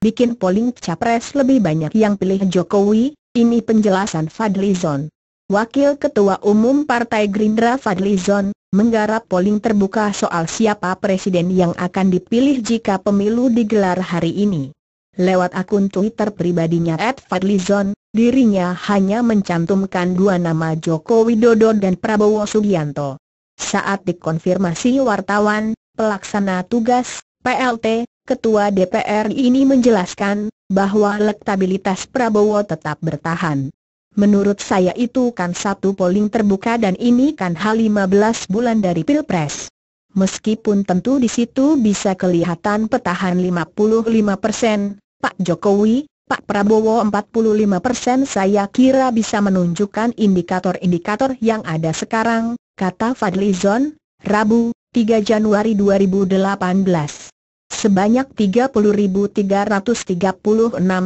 bikin polling capres lebih banyak yang pilih Jokowi, ini penjelasan Fadlizon. Wakil Ketua Umum Partai Gerindra Fadlizon, menggarap polling terbuka soal siapa presiden yang akan dipilih jika pemilu digelar hari ini. Lewat akun Twitter pribadinya @fadlizon, dirinya hanya mencantumkan dua nama Joko Widodo dan Prabowo Subianto. Saat dikonfirmasi wartawan, pelaksana tugas, PLT, Ketua DPR ini menjelaskan bahwa elektabilitas Prabowo tetap bertahan. Menurut saya itu kan satu polling terbuka dan ini kan hal 15 bulan dari Pilpres. Meskipun tentu di situ bisa kelihatan petahan 55 persen, Pak Jokowi, Pak Prabowo 45 persen saya kira bisa menunjukkan indikator-indikator yang ada sekarang, kata Fadli Zon, Rabu, 3 Januari 2018 sebanyak 30.336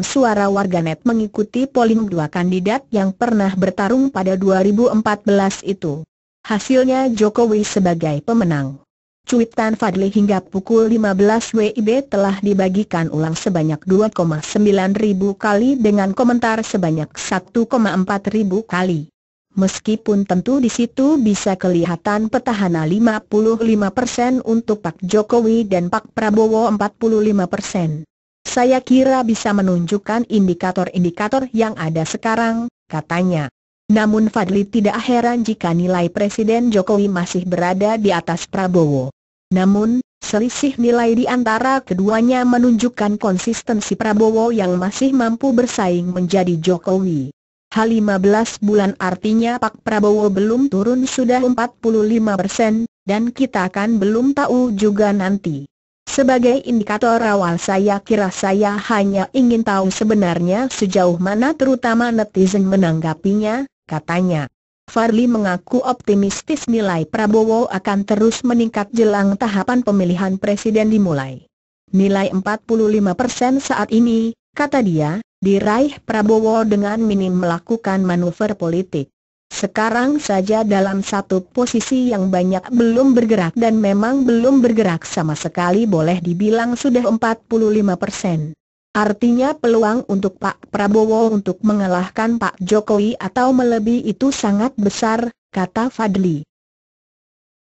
suara warganet mengikuti polling dua kandidat yang pernah bertarung pada 2014 itu. Hasilnya Jokowi sebagai pemenang. Cuitan Fadli hingga pukul 15 WIB telah dibagikan ulang sebanyak 2,9 ribu kali dengan komentar sebanyak 1,4 ribu kali. Meskipun tentu di situ bisa kelihatan petahana 55% untuk Pak Jokowi dan Pak Prabowo 45%. Saya kira bisa menunjukkan indikator-indikator yang ada sekarang, katanya. Namun Fadli tidak heran jika nilai Presiden Jokowi masih berada di atas Prabowo. Namun, selisih nilai di antara keduanya menunjukkan konsistensi Prabowo yang masih mampu bersaing menjadi Jokowi. H15 bulan artinya Pak Prabowo belum turun sudah 45 persen, dan kita kan belum tahu juga nanti. Sebagai indikator awal saya kira saya hanya ingin tahu sebenarnya sejauh mana terutama netizen menanggapinya, katanya. Farli mengaku optimistis nilai Prabowo akan terus meningkat jelang tahapan pemilihan presiden dimulai. Nilai 45 persen saat ini, kata dia, diraih Prabowo dengan minim melakukan manuver politik. Sekarang saja dalam satu posisi yang banyak belum bergerak dan memang belum bergerak sama sekali boleh dibilang sudah 45 persen. Artinya peluang untuk Pak Prabowo untuk mengalahkan Pak Jokowi atau melebihi itu sangat besar, kata Fadli.